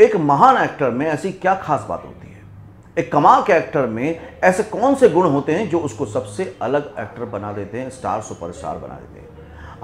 एक महान एक्टर में ऐसी क्या खास बात होती है एक कमाल के एक्टर में ऐसे कौन से गुण होते हैं जो उसको सबसे अलग एक्टर बना देते हैं स्टार सुपरस्टार बना देते हैं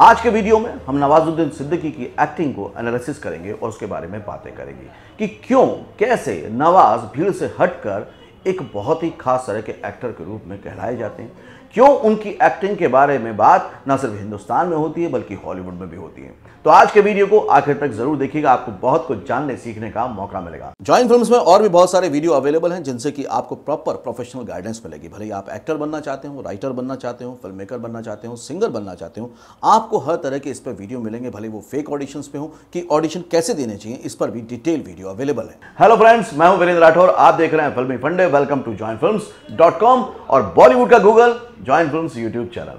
आज के वीडियो में हम नवाजुद्दीन सिद्दीकी की एक्टिंग को एनालिसिस करेंगे और उसके बारे में बातें करेंगे कि क्यों कैसे नवाज भीड़ से हटकर एक बहुत ही खास तरह के एक्टर के रूप में कहलाए जाते हैं क्यों उनकी एक्टिंग के बारे में बात न सिर्फ हिंदुस्तान में होती है बल्कि हॉलीवुड में भी होती है तो आज के वीडियो को आखिर तक जरूर देखिएगा आपको बहुत कुछ जानने सीखने का मौका मिलेगा ज्वाइन फिल्म्स में और भी बहुत सारे वीडियो अवेलेबल हैं जिनसे कि आपको प्रॉपर प्रोफेशनल गाइडेंस मिलेगी भले आप एक्टर बनना चाहते हो राइटर बनना चाहते हो फिल्म मेकर बनना चाहते हो सिंगर बनना चाहते हो आपको हर तरह के इस पर वीडियो मिलेंगे भले वो फेक ऑडिशन पे हो कि ऑडिशन कैसे देने चाहिए इस पर भी डिटेल वीडियो अवेलेबल है हेलो फ्रेंड्स मैं हूं वीरेंद्र राठौर आप देख रहे हैं फिल्मी फंडे वेलकम टू ज्वाइन फिल्म और बॉलीवुड का Google join film YouTube channel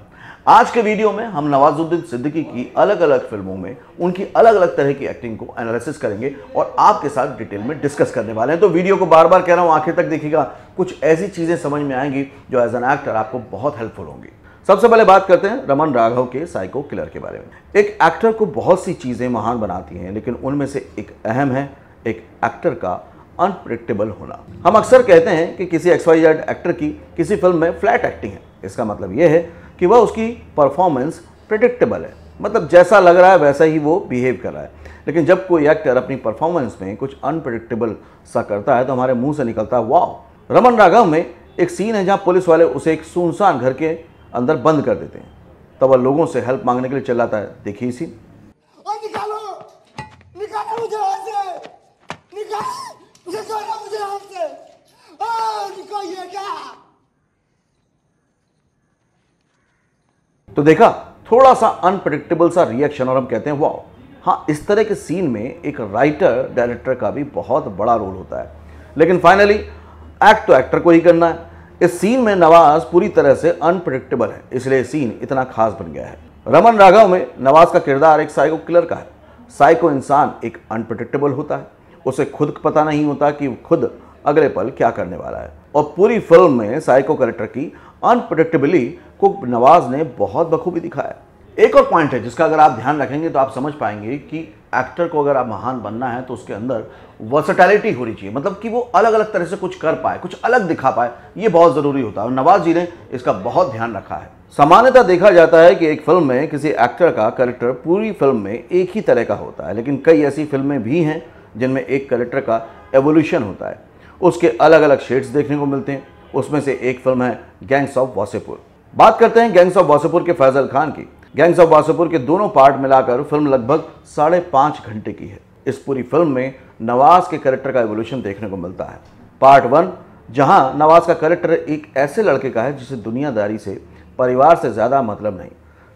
आज के वीडियो में हम नवाजुद्दीन सिद्दीकी की अलग अलग फिल्मों में उनकी अलग अलग तरह की एक्टिंग को एनालिसिस करेंगे और आपके साथ डिटेल में डिस्कस करने वाले हैं तो वीडियो को बार बार कह रहा हूँ आखिर तक देखिएगा कुछ ऐसी चीज़ें समझ में आएंगी जो एज एन एक्टर आपको बहुत हेल्पफुल होंगी सबसे पहले बात करते हैं रमन राघव के साइको किलर के बारे में एक एक्टर को बहुत सी चीज़ें महान बनाती हैं लेकिन उनमें से एक अहम है एक एक्टर का अनप्रिडिक्टेबल होना हम अक्सर कहते हैं कि किसी एक्सवाइज एक्टर की किसी फिल्म में फ्लैट एक्टिंग है इसका मतलब ये है कि वह उसकी परफॉर्मेंस प्रडिक्टेबल है मतलब जैसा लग रहा है वैसा ही वो बिहेव कर रहा है लेकिन जब कोई एक्टर अपनी परफॉर्मेंस में कुछ अनप्रडिक्टेबल सा करता है तो हमारे मुंह से निकलता है वाह रमन राघव में एक सीन है जहाँ पुलिस वाले उसे एक सुनसान घर के अंदर बंद कर देते हैं तब तो वह लोगों से हेल्प मांगने के लिए चलाता है देखिए सीन मुझे मुझे तो देखा थोड़ा सा अनप्रडिक्टेबल सा रिएक्शन और हम कहते हैं वाह हाँ इस तरह के सीन में एक राइटर डायरेक्टर का भी बहुत बड़ा रोल होता है लेकिन फाइनली एक्ट तो एक्टर को ही करना है इस सीन में नवाज पूरी तरह से अनप्रडिक्टेबल है इसलिए सीन इतना खास बन गया है रमन राघव में नवाज का किरदार एक साइको किलर का है साइको इंसान एक अनप्रडिक्टेबल होता है उसे खुद पता नहीं होता कि खुद अगले पल क्या करने वाला है और पूरी फिल्म में साइको करेक्टर की अनप्रडिक्टेबली को नवाज ने बहुत बखूबी दिखाया एक और पॉइंट है जिसका अगर आप ध्यान रखेंगे तो आप समझ पाएंगे कि एक्टर को अगर आप महान बनना है तो उसके अंदर वर्सटैलिटी होनी चाहिए मतलब कि वो अलग अलग तरह से कुछ कर पाए कुछ अलग दिखा पाए ये बहुत ज़रूरी होता है और नवाज जी ने इसका बहुत ध्यान रखा है सामान्यतः देखा जाता है कि एक फिल्म में किसी एक्टर का करेक्टर पूरी फिल्म में एक ही तरह का होता है लेकिन कई ऐसी फिल्में भी हैं जिनमें एक करेक्टर का एवोल्यूशन होता है उसके अलग अलग शेड्स देखने को मिलते हैं उसमें से एक फिल्म है गैंग्स ऑफ वासेपुर बात करते हैं गैंग्स ऑफ वासेपुर के फैजल खान की गैंग्स ऑफ वासेपुर के दोनों पार्ट मिलाकर फिल्म लगभग साढ़े पाँच घंटे की है इस पूरी फिल्म में नवाज के करेक्टर का एवोल्यूशन देखने को मिलता है पार्ट वन जहां नवाज का करेक्टर एक ऐसे लड़के का है जिसे दुनियादारी से परिवार से ज़्यादा मतलब नहीं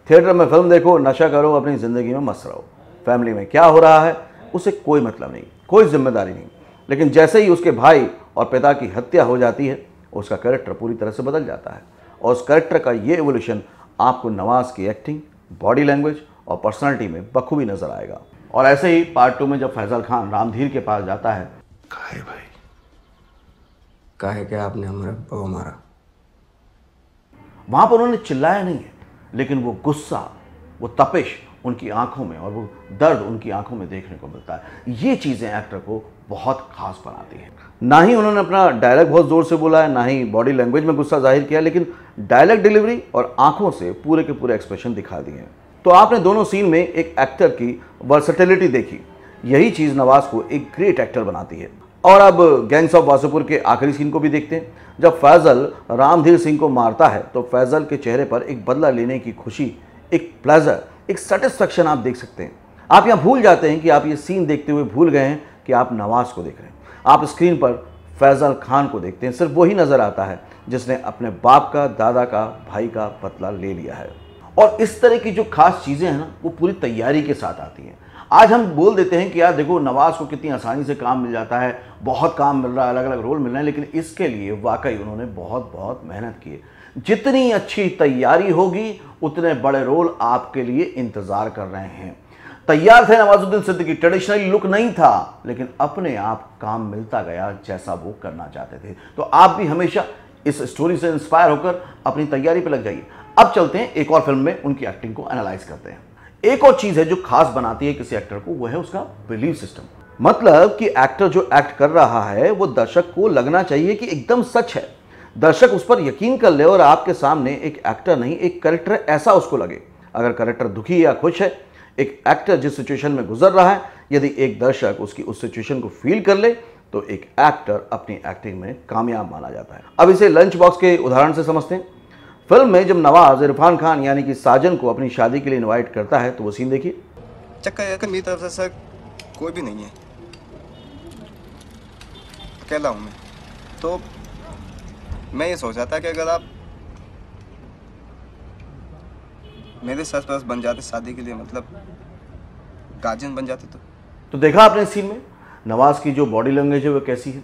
थिएटर में फिल्म देखो नशा करो अपनी ज़िंदगी में मस्त रहो फैमिली में क्या हो रहा है उसे कोई मतलब नहीं कोई जिम्मेदारी नहीं लेकिन जैसे ही उसके भाई और पिता की हत्या हो जाती है उसका करेक्टर पूरी तरह से बदल जाता है और उस करेक्टर का ये एवोल्यूशन आपको नवाज की एक्टिंग बॉडी लैंग्वेज और पर्सनालिटी में बखूबी नजर आएगा और ऐसे ही पार्ट टू में जब फैजल खान रामधीर के पास जाता है काहे भाई काहे क्या आपने हमारा मारा वहां पर उन्होंने चिल्लाया नहीं है लेकिन वो गुस्सा वो तपिश उनकी आंखों में और वो दर्द उनकी आंखों में देखने को मिलता है ये चीज़ें एक्टर को बहुत खास बनाती हैं ना ही उन्होंने अपना डायलॉग बहुत ज़ोर से बोला है ना ही बॉडी लैंग्वेज में गुस्सा जाहिर किया लेकिन डायलॉग डिलीवरी और आंखों से पूरे के पूरे एक्सप्रेशन दिखा दिए तो आपने दोनों सीन में एक एक्टर की वर्सटिलिटी देखी यही चीज़ नवाज को एक ग्रेट एक्टर बनाती है और अब गैंग्स ऑफ वासुपुर के आखिरी सीन को भी देखते हैं जब फैजल रामधीर सिंह को मारता है तो फैजल के चेहरे पर एक बदला लेने की खुशी एक प्लेजर एक सेटिस्फेक्शन आप देख सकते हैं आप यहाँ भूल जाते हैं कि आप ये सीन देखते हुए भूल गए हैं कि आप नवाज को देख रहे हैं आप स्क्रीन पर फैज़ल खान को देखते हैं सिर्फ वही नज़र आता है जिसने अपने बाप का दादा का भाई का बदला ले लिया है और इस तरह की जो खास चीज़ें हैं ना वो पूरी तैयारी के साथ आती हैं आज हम बोल देते हैं कि यार देखो नवाज को कितनी आसानी से काम मिल जाता है बहुत काम मिल रहा है अलग अलग रोल मिल रहे हैं लेकिन इसके लिए वाकई उन्होंने बहुत बहुत मेहनत की है जितनी अच्छी तैयारी होगी उतने बड़े रोल आपके लिए इंतज़ार कर रहे हैं तैयार थे नवाजुद्दीन सिद्दीकी ट्रेडिशनल लुक नहीं था लेकिन अपने आप काम मिलता गया जैसा वो करना चाहते थे तो आप भी हमेशा इस स्टोरी से इंस्पायर होकर अपनी तैयारी पर लग जाइए अब चलते हैं एक और फिल्म में उनकी एक्टिंग को एनालाइज करते हैं एक और चीज है जो खास बनाती है किसी एक्टर को वो है उसका बिलीव सिस्टम मतलब कि एक्टर जो एक्ट कर रहा है वो दर्शक को लगना चाहिए कि एकदम सच है दर्शक उस पर यकीन कर ले और आपके सामने एक एक्टर नहीं एक करेक्टर ऐसा उसको लगे अगर करेक्टर दुखी या खुश है एक एक्टर जिस सिचुएशन में गुजर रहा है यदि एक दर्शक उसकी उस सिचुएशन को फील कर ले तो एक एक्टर अपनी एक्टिंग में कामयाब माना जाता है अब इसे लंच बॉक्स के उदाहरण से समझते हैं फिल्म में जब नवाज इरफान खान यानी कि साजन को अपनी शादी के लिए इनवाइट करता है तो वो सीन देखिए चक्कर मेरी तरफ से सर कोई भी नहीं है अकेला हूँ मैं तो मैं ये सोच रहा था कि अगर आप मेरे सास पास बन जाते शादी के लिए मतलब गार्जियन बन जाते तो तो देखा आपने इस सीन में नवाज की जो बॉडी लैंग्वेज है वो कैसी है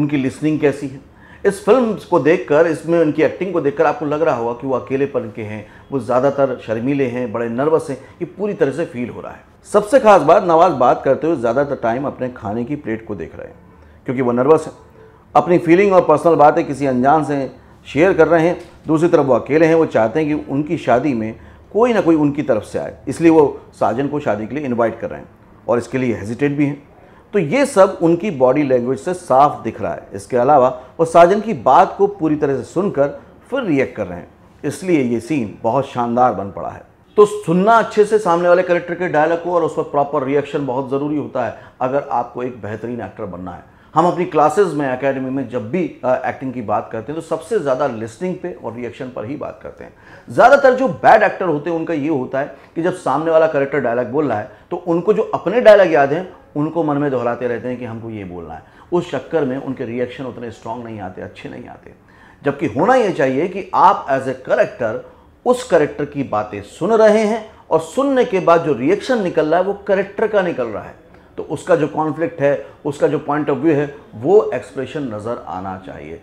उनकी लिसनिंग कैसी है इस फिल्म को देखकर इसमें उनकी एक्टिंग को देखकर आपको लग रहा होगा कि वो अकेलेपन के हैं वो ज़्यादातर शर्मीले हैं बड़े नर्वस हैं ये पूरी तरह से फील हो रहा है सबसे खास बात नवाज बात करते हुए ज़्यादातर टाइम अपने खाने की प्लेट को देख रहे हैं क्योंकि वो नर्वस है अपनी फीलिंग और पर्सनल बातें किसी अनजान से शेयर कर रहे हैं दूसरी तरफ वो अकेले हैं वो चाहते हैं कि उनकी शादी में कोई ना कोई उनकी तरफ से आए इसलिए वो साजन को शादी के लिए इन्वाइट कर रहे हैं और इसके लिए हेजिटेट भी हैं तो ये सब उनकी बॉडी लैंग्वेज से साफ दिख रहा है इसके अलावा वो साजन की बात को पूरी तरह से सुनकर फिर रिएक्ट कर रहे हैं इसलिए ये सीन बहुत शानदार बन पड़ा है तो सुनना अच्छे से सामने वाले करेक्टर के डायलॉग को और उस पर प्रॉपर रिएक्शन बहुत ज़रूरी होता है अगर आपको एक बेहतरीन एक्टर बनना है हम अपनी क्लासेस में एकेडमी में जब भी एक्टिंग की बात करते हैं तो सबसे ज़्यादा लिसनिंग पे और रिएक्शन पर ही बात करते हैं ज़्यादातर जो बैड एक्टर होते हैं उनका ये होता है कि जब सामने वाला करेक्टर डायलॉग बोल रहा है तो उनको जो अपने डायलॉग याद हैं उनको मन में दोहराते रहते हैं कि हमको ये बोलना है उस चक्कर में उनके रिएक्शन उतने स्ट्रांग नहीं आते अच्छे नहीं आते जबकि होना यह चाहिए कि आप एज ए करेक्टर उस करेक्टर की बातें सुन रहे हैं और सुनने के बाद जो रिएक्शन निकल रहा है वो करेक्टर का निकल रहा है तो उसका जो कॉन्फ्लिक्ट है उसका जो पॉइंट ऑफ व्यू है वो एक्सप्रेशन नज़र आना चाहिए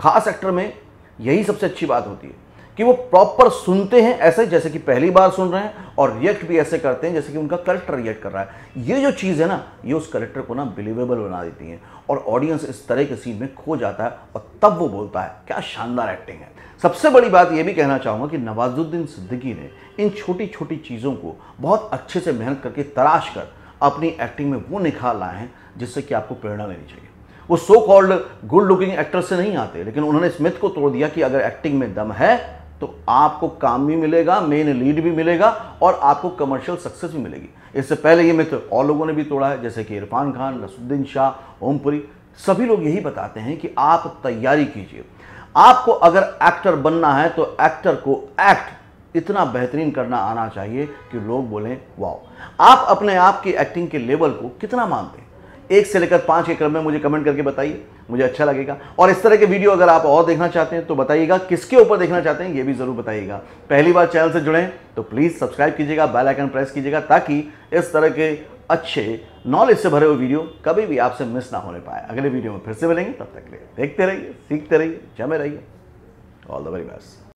खास एक्टर में यही सबसे अच्छी बात होती है कि वो प्रॉपर सुनते हैं ऐसे जैसे कि पहली बार सुन रहे हैं और रिएक्ट भी ऐसे करते हैं जैसे कि उनका करेक्टर रिएक्ट कर रहा है ये जो चीज़ है ना ये उस करेक्टर को ना बिलीवेबल बना देती है और ऑडियंस इस तरह के सीन में खो जाता है और तब वो बोलता है क्या शानदार एक्टिंग है सबसे बड़ी बात यह भी कहना चाहूँगा कि नवाजुद्दीन सिद्दीकी ने इन छोटी छोटी चीज़ों को बहुत अच्छे से मेहनत करके तराश कर अपनी एक्टिंग में वो निखार लाए हैं जिससे कि आपको प्रेरणा लेनी चाहिए वो so called good looking actor से नहीं आते लेकिन उन्होंने स्मिथ को तोड़ दिया कि अगर एक्टिंग में दम है तो आपको काम भी मिलेगा मेन लीड भी मिलेगा और आपको कमर्शियल सक्सेस भी मिलेगी इससे पहले ये मित्र और लोगों ने भी तोड़ा है जैसे कि इरफान खान नसुद्दीन शाह ओमपुरी सभी लोग यही बताते हैं कि आप तैयारी कीजिए आपको अगर एक्टर बनना है तो एक्टर को एक्ट इतना बेहतरीन करना आना चाहिए कि लोग बोलें वाओ आप अपने आप की एक्टिंग के लेवल को कितना मानते हैं एक से लेकर पाँच के क्रम में मुझे कमेंट करके बताइए मुझे अच्छा लगेगा और इस तरह के वीडियो अगर आप और देखना चाहते हैं तो बताइएगा किसके ऊपर देखना चाहते हैं ये भी ज़रूर बताइएगा पहली बार चैनल से जुड़ें तो प्लीज़ सब्सक्राइब कीजिएगा बेल आइकन प्रेस कीजिएगा ताकि इस तरह के अच्छे नॉलेज से भरे हुए वीडियो कभी भी आपसे मिस ना होने पाए अगले वीडियो में फिर से मिलेंगे तब तक लिए देखते रहिए सीखते रहिए जमे रहिए ऑल द वेरी बेस्ट